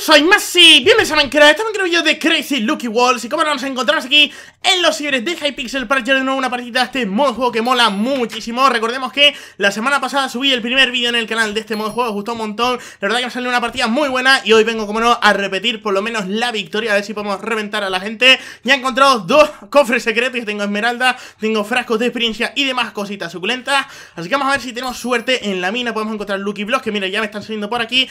soy Masi, bienvenidos a Minecraft, estamos en un video de Crazy Lucky Walls y como nos encontramos aquí en los ciberes de Hypixel para llevar de nuevo una partida a este modo juego que mola muchísimo Recordemos que la semana pasada subí el primer vídeo en el canal de este modo juego, Me gustó un montón La verdad que me salió una partida muy buena y hoy vengo como no a repetir por lo menos la victoria, a ver si podemos reventar a la gente Ya he encontrado dos cofres secretos, tengo esmeralda, tengo frascos de experiencia y demás cositas suculentas Así que vamos a ver si tenemos suerte en la mina, podemos encontrar Lucky Blocks que mira ya me están saliendo por aquí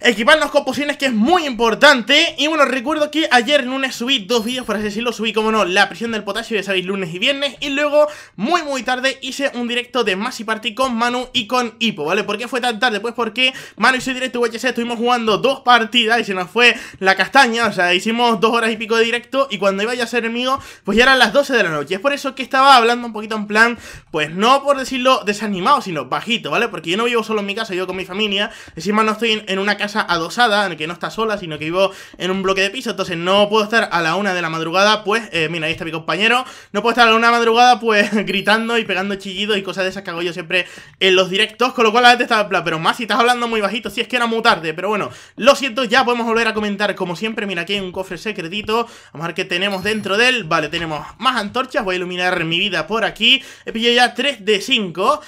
Equiparnos con pociones que es muy importante Y bueno, recuerdo que ayer lunes subí dos vídeos, por así decirlo Subí, como no, la prisión del potasio, ya sabéis, lunes y viernes Y luego, muy muy tarde, hice un directo de Masi Party con Manu y con Hipo, ¿vale? ¿Por qué fue tan tarde? Pues porque Manu hizo directo UHC pues, estuvimos jugando dos partidas Y se nos fue la castaña, o sea, hicimos dos horas y pico de directo Y cuando iba ya a ser el mío, pues ya eran las 12 de la noche Es por eso que estaba hablando un poquito en plan, pues no por decirlo desanimado, sino bajito, ¿vale? Porque yo no vivo solo en mi casa, yo con mi familia Encima no estoy en una casa adosada, en el que no está solo sino que vivo en un bloque de piso, entonces no puedo estar a la una de la madrugada, pues, eh, mira, ahí está mi compañero, no puedo estar a la una de la madrugada, pues, gritando y pegando chillidos y cosas de esas que hago yo siempre en los directos, con lo cual la gente estaba en plan, pero más si estás hablando muy bajito, si es que era muy tarde, pero bueno, lo siento, ya podemos volver a comentar, como siempre, mira, aquí hay un cofre secretito, vamos a ver qué tenemos dentro de él, vale, tenemos más antorchas, voy a iluminar mi vida por aquí, he pillado ya 3 de 5...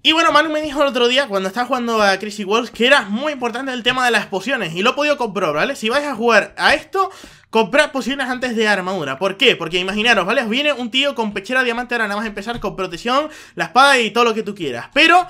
Y bueno, Manu me dijo el otro día, cuando estaba jugando a Crazy Worlds, que era muy importante el tema de las pociones. Y lo he podido comprar, ¿vale? Si vais a jugar a esto, comprad pociones antes de armadura. ¿Por qué? Porque imaginaros, ¿vale? Os viene un tío con pechera diamante ahora nada más empezar con protección, la espada y todo lo que tú quieras. Pero...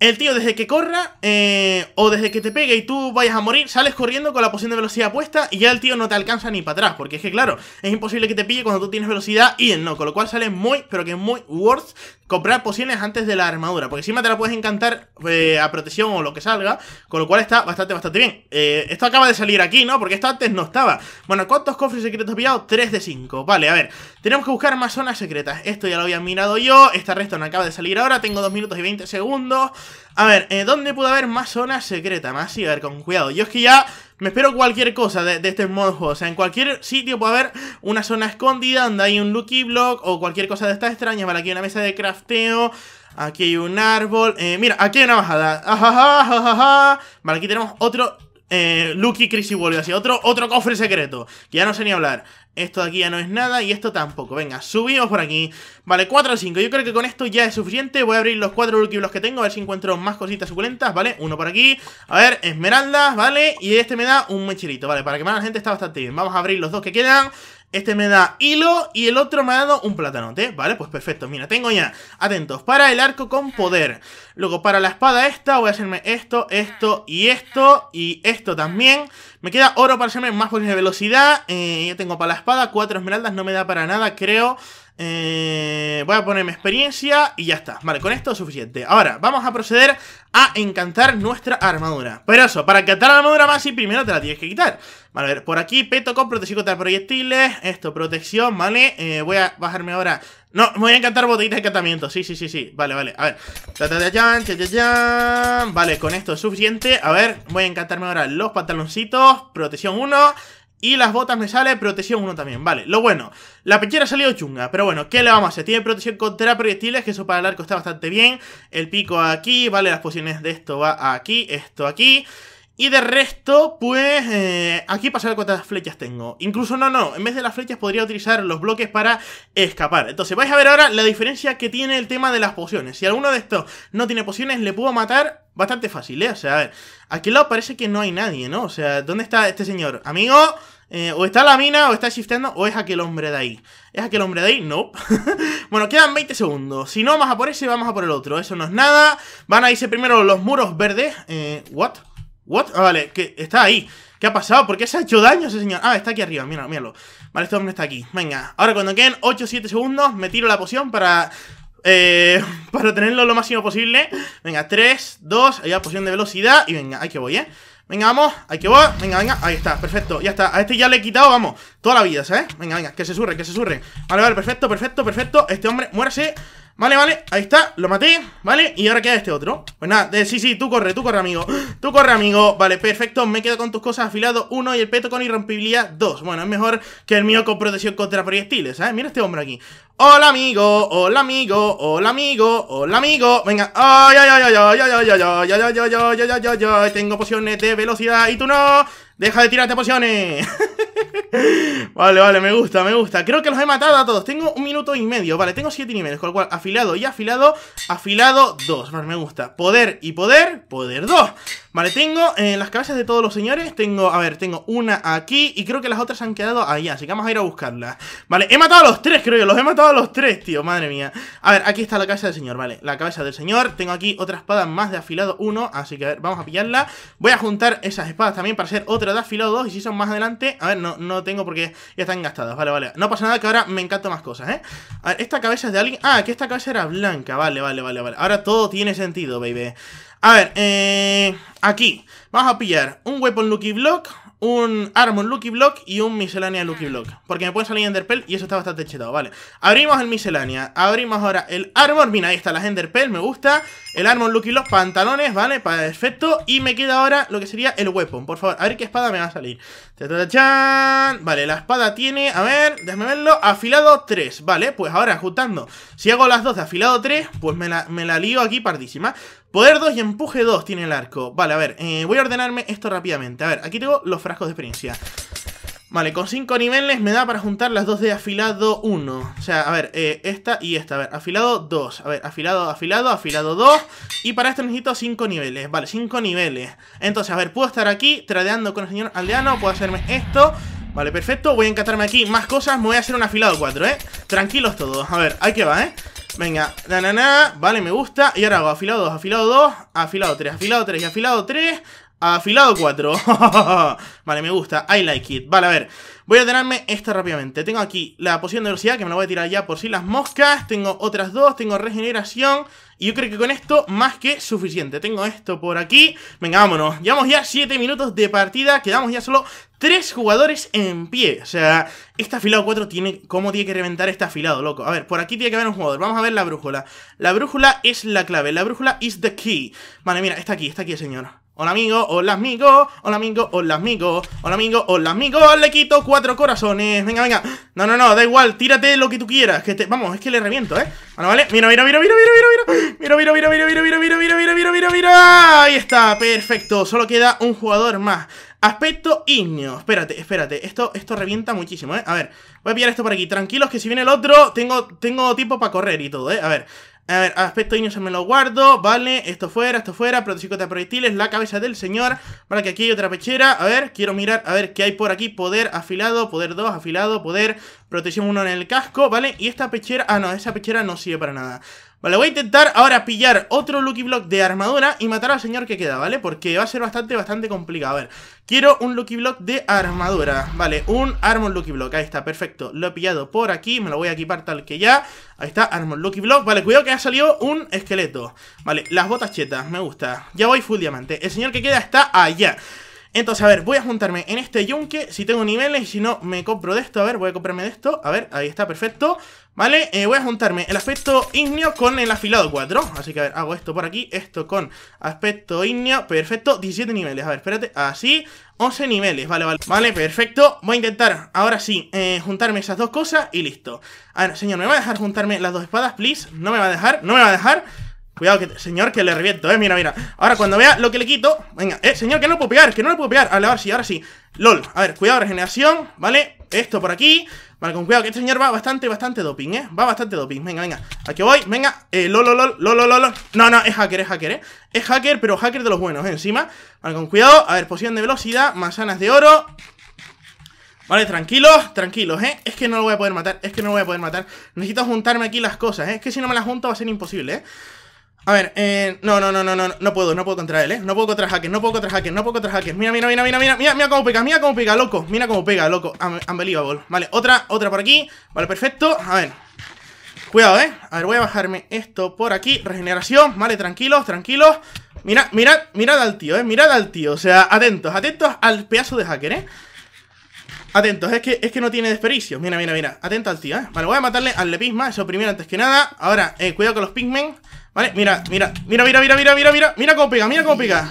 El tío desde que corra eh, o desde que te pegue y tú vayas a morir, sales corriendo con la poción de velocidad puesta y ya el tío no te alcanza ni para atrás. Porque es que claro, es imposible que te pille cuando tú tienes velocidad y él no. Con lo cual sale muy, pero que es muy worth comprar pociones antes de la armadura. Porque encima te la puedes encantar eh, a protección o lo que salga. Con lo cual está bastante, bastante bien. Eh, esto acaba de salir aquí, ¿no? Porque esto antes no estaba. Bueno, ¿cuántos cofres secretos he pillado? 3 de 5. Vale, a ver. Tenemos que buscar más zonas secretas. Esto ya lo había mirado yo. Esta resta no acaba de salir ahora. Tengo 2 minutos y 20 segundos. A ver, eh, ¿dónde puede haber más zona secreta? Más sí, a ver, con cuidado. Yo es que ya me espero cualquier cosa de, este modo juego. O sea, en cualquier sitio puede haber una zona escondida donde hay un lucky block o cualquier cosa de estas extrañas. Vale, aquí hay una mesa de crafteo. Aquí hay un árbol. Eh, mira, aquí hay una bajada. Ah, vale, aquí tenemos otro eh, Lucky Chris y vuelve otro. Otro cofre secreto. Que ya no sé ni hablar. Esto de aquí ya no es nada y esto tampoco. Venga, subimos por aquí. Vale, 4 o 5. Yo creo que con esto ya es suficiente. Voy a abrir los 4 Lucky Blocks que tengo. A ver si encuentro más cositas suculentas. Vale, uno por aquí. A ver, esmeraldas, ¿vale? Y este me da un mechilito, Vale, para que más la gente está bastante bien. Vamos a abrir los dos que quedan. Este me da hilo y el otro me ha dado un platanote. Vale, pues perfecto. Mira, tengo ya. Atentos. Para el arco con poder. Luego, para la espada esta, voy a hacerme esto, esto y esto. Y esto también. Me queda oro para hacerme más fuerza de velocidad. Eh, ya tengo para la espada. Cuatro esmeraldas no me da para nada, creo. Eh, voy a ponerme experiencia y ya está. Vale, con esto es suficiente. Ahora, vamos a proceder a encantar nuestra armadura. Pero eso, para encantar la armadura más y primero te la tienes que quitar. Vale, a ver, por aquí peto con protección contra proyectiles. Esto, protección, ¿vale? Eh, voy a bajarme ahora. No, voy a encantar botellitas de encantamiento. Sí, sí, sí, sí. Vale, vale. A ver. Vale, con esto es suficiente. A ver, voy a encantarme ahora los pantaloncitos. Protección 1. Y las botas me sale protección 1 también, vale, lo bueno La pechera ha salido chunga, pero bueno, ¿qué le vamos a hacer? Tiene protección contra proyectiles, que eso para el arco está bastante bien El pico aquí, vale, las pociones de esto va aquí, esto aquí y de resto, pues eh, aquí pasaré cuántas flechas tengo. Incluso no, no, en vez de las flechas podría utilizar los bloques para escapar. Entonces vais a ver ahora la diferencia que tiene el tema de las pociones. Si alguno de estos no tiene pociones, le puedo matar bastante fácil, ¿eh? O sea, a ver, aquí lado parece que no hay nadie, ¿no? O sea, ¿dónde está este señor? Amigo, eh, o está la mina, o está shifteando, o es aquel hombre de ahí. ¿Es aquel hombre de ahí? No. bueno, quedan 20 segundos. Si no, vamos a por ese, vamos a por el otro. Eso no es nada. Van a irse primero los muros verdes. Eh, ¿What? ¿What? Ah, vale, que está ahí. ¿Qué ha pasado? ¿Por qué se ha hecho daño ese señor? Ah, está aquí arriba, míralo, míralo. Vale, este hombre está aquí. Venga, ahora cuando queden 8 o 7 segundos, me tiro la poción para... Eh, para tenerlo lo máximo posible. Venga, 3, 2, ahí la poción de velocidad. Y venga, ahí que voy, ¿eh? Venga, vamos, ahí que voy. Venga, venga, ahí está, perfecto. Ya está, a este ya le he quitado, vamos, toda la vida, ¿sabes? Venga, venga, que se surre, que se surre. Vale, vale, perfecto, perfecto, perfecto. Este hombre, muérase. Vale, vale, ahí está, lo maté, vale Y ahora queda este otro Pues nada, sí, sí, tú corre, tú corre, amigo Tú corre, amigo, vale, perfecto Me quedo con tus cosas afilado Uno, y el peto con irrompibilidad dos Bueno, es mejor que el mío con protección contra proyectiles, ¿sabes? Mira este hombre aquí Hola, amigo, hola, amigo, hola, amigo, hola, amigo Venga, ay, ay, ay, ay, ay, ay, ay, ay, ay, ay, ay, ay, ay, ay, ay, ay Tengo pociones de velocidad y tú no Deja de tirarte pociones vale, vale, me gusta, me gusta. Creo que los he matado a todos. Tengo un minuto y medio. Vale, tengo siete niveles. Con lo cual, afilado y afilado. Afilado dos, Vale, me gusta. Poder y poder. Poder dos Vale, tengo eh, las cabezas de todos los señores. Tengo, a ver, tengo una aquí. Y creo que las otras han quedado allá. Así que vamos a ir a buscarlas. Vale, he matado a los tres, creo yo. Los he matado a los tres, tío. Madre mía. A ver, aquí está la cabeza del señor. Vale, la cabeza del señor. Tengo aquí otra espada más de afilado Uno, Así que, a ver, vamos a pillarla. Voy a juntar esas espadas también para hacer otra de afilado 2. Y si son más adelante, a ver, no no, tengo porque ya están gastadas. Vale, vale. No pasa nada que ahora me encantan más cosas, ¿eh? A ver, esta cabeza es de alguien... Ah, que esta cabeza era blanca. Vale, vale, vale, vale. Ahora todo tiene sentido, baby. A ver, eh... Aquí. Vamos a pillar un Weapon Lucky Block, un Armor Lucky Block y un Miscelánea Lucky Block. Porque me pueden salir Enderpell y eso está bastante chetado, vale. Abrimos el Miscelánea, abrimos ahora el Armor. Mira, ahí está la Enderpell, me gusta. El Armor Lucky Block, pantalones, vale, para efecto Y me queda ahora lo que sería el Weapon, por favor. A ver qué espada me va a salir. Vale, la espada tiene, a ver, déjame verlo, afilado 3, vale, pues ahora ajustando si hago las dos de afilado 3, pues me la, me la lío aquí pardísima Poder 2 y empuje 2 tiene el arco, vale, a ver, eh, voy a ordenarme esto rápidamente, a ver, aquí tengo los frascos de experiencia Vale, con 5 niveles me da para juntar las dos de afilado 1. O sea, a ver, eh, esta y esta. A ver, afilado 2. A ver, afilado, afilado, afilado 2. Y para esto necesito 5 niveles. Vale, 5 niveles. Entonces, a ver, puedo estar aquí tradeando con el señor aldeano. Puedo hacerme esto. Vale, perfecto. Voy a encantarme aquí más cosas. Me voy a hacer un afilado 4, ¿eh? Tranquilos todos. A ver, ahí que va, ¿eh? Venga, na, na, vale, me gusta Y ahora hago afilado 2, afilado 2, afilado 3, afilado 3 y afilado 3 Afilado 4. vale, me gusta. I like it. Vale, a ver. Voy a tenerme esta rápidamente. Tengo aquí la poción de velocidad, que me la voy a tirar ya por si las moscas. Tengo otras dos. Tengo regeneración. Y yo creo que con esto, más que suficiente. Tengo esto por aquí. Venga, vámonos. Llevamos ya 7 minutos de partida. Quedamos ya solo 3 jugadores en pie. O sea, este afilado 4 tiene... ¿Cómo tiene que reventar este afilado, loco? A ver, por aquí tiene que haber un jugador. Vamos a ver la brújula. La brújula es la clave. La brújula is the key. Vale, mira, está aquí, está aquí el señor. Hola amigo, hola amigo, hola amigo, hola amigo, hola amigo, hola amigo, le quito cuatro corazones, venga, venga No, no, no, da igual, tírate lo que tú quieras, que te... Vamos, es que le reviento, ¿eh? Bueno, vale, mira, mira, mira, mira, mira, mira, mira, mira, mira, mira, mira, mira, mira, mira, mira, mira, mira, mira Ahí está, perfecto, solo queda un jugador más Aspecto ignio, espérate, espérate, esto, esto revienta muchísimo, ¿eh? A ver, voy a pillar esto por aquí, tranquilos que si viene el otro tengo, tengo tiempo para correr y todo, ¿eh? A ver, a ver, aspecto niño se me lo guardo, vale, esto fuera, esto fuera, protección de proyectiles, la cabeza del señor, vale, que aquí hay otra pechera, a ver, quiero mirar, a ver, qué hay por aquí, poder afilado, poder 2, afilado, poder, protección 1 en el casco, vale, y esta pechera, ah no, esa pechera no sirve para nada, Vale, voy a intentar ahora pillar otro Lucky Block de armadura y matar al señor que queda, ¿vale? Porque va a ser bastante, bastante complicado. A ver, quiero un Lucky Block de armadura. Vale, un Armor Lucky Block. Ahí está, perfecto. Lo he pillado por aquí, me lo voy a equipar tal que ya. Ahí está, Armor Lucky Block. Vale, cuidado que ha salido un esqueleto. Vale, las botas chetas, me gusta. Ya voy full diamante. El señor que queda está allá. Entonces, a ver, voy a juntarme en este yunque, si tengo niveles, y si no, me compro de esto, a ver, voy a comprarme de esto, a ver, ahí está, perfecto, ¿vale? Eh, voy a juntarme el aspecto ignio con el afilado 4, así que a ver, hago esto por aquí, esto con aspecto ignio, perfecto, 17 niveles, a ver, espérate, así, 11 niveles, vale, vale, vale, perfecto, voy a intentar, ahora sí, eh, juntarme esas dos cosas y listo. A ver, señor, ¿me va a dejar juntarme las dos espadas, please? No me va a dejar, no me va a dejar... Cuidado, señor, que le reviento, eh, mira, mira Ahora cuando vea lo que le quito, venga, eh, señor, que no lo puedo pegar, que no le puedo pegar A ahora sí, ahora sí, lol, a ver, cuidado, regeneración, vale Esto por aquí, vale, con cuidado que este señor va bastante, bastante doping, eh Va bastante doping, venga, venga, aquí voy, venga Eh, lol, lol, lol, lol, No, no, es hacker, es hacker, eh Es hacker, pero hacker de los buenos, eh, encima Vale, con cuidado, a ver, poción de velocidad, manzanas de oro Vale, tranquilos, tranquilos, ¿eh? Es que no lo voy a poder matar, es que no lo voy a poder matar Necesito juntarme aquí las cosas, ¿eh? Es que si no me las junto va a ser imposible, ¿eh? A ver, eh, no, no, no, no, no, no puedo, no puedo contra él, eh No puedo contra hackers, no puedo contra hackers, no puedo contra hackers Mira, mira, mira, mira, mira, mira, cómo pega, mira cómo pega, loco Mira cómo pega, loco, unbelievable Vale, otra, otra por aquí, vale, perfecto A ver, cuidado, eh A ver, voy a bajarme esto por aquí, regeneración Vale, tranquilos, tranquilos Mira, mira, mirad al tío, eh, mirad al tío O sea, atentos, atentos al pedazo de hacker, eh Atentos, es que, es que no tiene desperdicio Mira, mira, mira, atento al tío, eh Vale, voy a matarle al lepisma, eso primero antes que nada Ahora, eh, cuidado con los pigmen Vale, mira, mira, mira, mira, mira, mira, mira, mira Mira cómo pega, mira cómo pega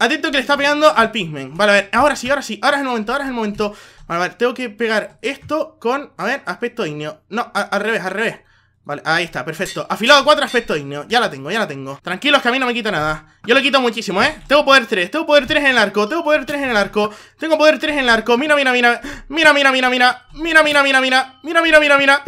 Atento que le está pegando al Pigmen Vale, a ver, ahora sí, ahora sí, ahora es el momento, ahora es el momento Vale, a ver, tengo que pegar esto con, a ver, aspecto igneo No, al revés, al revés Vale, ahí está, perfecto Afilado cuatro aspectos digno, ya la tengo, ya la tengo Tranquilos que a mí no me quita nada Yo le quito muchísimo, ¿eh? Tengo poder tres tengo poder tres en el arco Tengo poder tres en el arco, tengo poder tres en el arco Mira, mira, mira, mira, mira, mira, mira Mira, mira, mira, mira, mira, mira, mira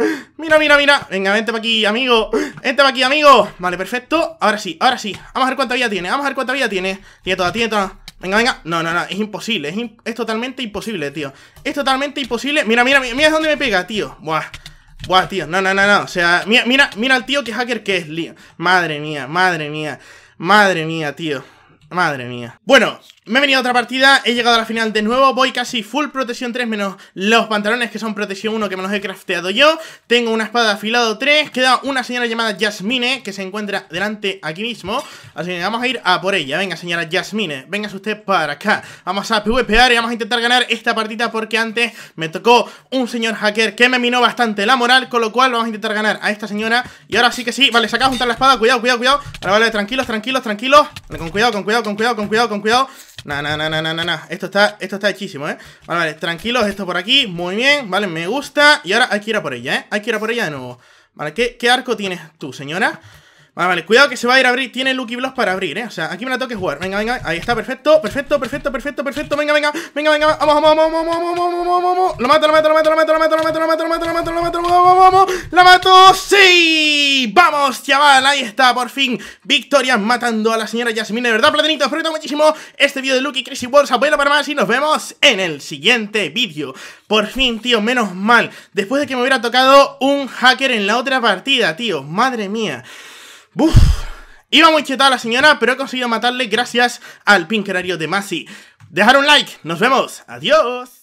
Mira, mira, Venga, vente para aquí, amigo Vente para aquí, amigo Vale, perfecto, ahora sí, ahora sí Vamos a ver cuánta vida tiene, vamos a ver cuánta vida tiene Tiene toda, tiene toda Venga, venga. No, no, no. Es imposible. Es, es, totalmente imposible, tío. Es totalmente imposible. Mira, mira, mira, mira dónde me pega, tío. Buah. Buah, tío, no, no, no, no. O sea, mira, mira, mira al tío que hacker que es, lío, Madre mía, madre mía, madre mía, tío. Madre mía. Bueno, me he venido a otra partida, he llegado a la final de nuevo, voy casi full protección 3 menos los pantalones que son protección 1 que me los he crafteado yo. Tengo una espada afilado 3, queda una señora llamada Jasmine que se encuentra delante aquí mismo. Así que vamos a ir a por ella. Venga señora Jasmine, venga usted para acá. Vamos a PvPar y vamos a intentar ganar esta partida porque antes me tocó un señor hacker que me minó bastante la moral, con lo cual vamos a intentar ganar a esta señora. Y ahora sí que sí, vale, saca juntar la espada, cuidado, cuidado, cuidado. Vale, vale, tranquilos, tranquilos, tranquilos. Vale, con cuidado, con cuidado, con cuidado, con cuidado, con cuidado. Nah, nah, nah, nah, nah, nah, Esto está, esto está hechísimo, ¿eh? Vale, vale, tranquilos, esto por aquí, muy bien, vale, me gusta. Y ahora hay que ir a por ella, ¿eh? Hay que ir a por ella de nuevo. Vale, ¿qué, qué arco tienes tú, señora? Vale, vale, cuidado que se va a ir a abrir. Tiene Lucky Blocks para abrir, eh. O sea, aquí me la tengo que jugar. Venga, venga, ahí está, perfecto, perfecto, perfecto, perfecto, perfecto. Venga, venga, venga, venga, vamos, vamos, vamos, vamos, vamos, vamos, vamos, vamos. Lo mato, lo mato, lo mato, lo mato, lo mato, lo mato, lo mato, lo mato, lo mato, lo mato, lo mato, vamos, lo mato, sí. Vamos, chaval, ahí está, por fin. Victoria matando a la señora Yasmina. De verdad, platinito, espero muchísimo este vídeo de Lucky Crazy Wars. Apoyalo para más y nos vemos en el siguiente vídeo. Por fin, tío, menos mal. Después de que me hubiera tocado un hacker en la otra partida, tío. Madre mía. Buf, Iba muy chetada la señora, pero he conseguido matarle gracias al Pinkerario de Masi. Dejar un like, nos vemos, adiós.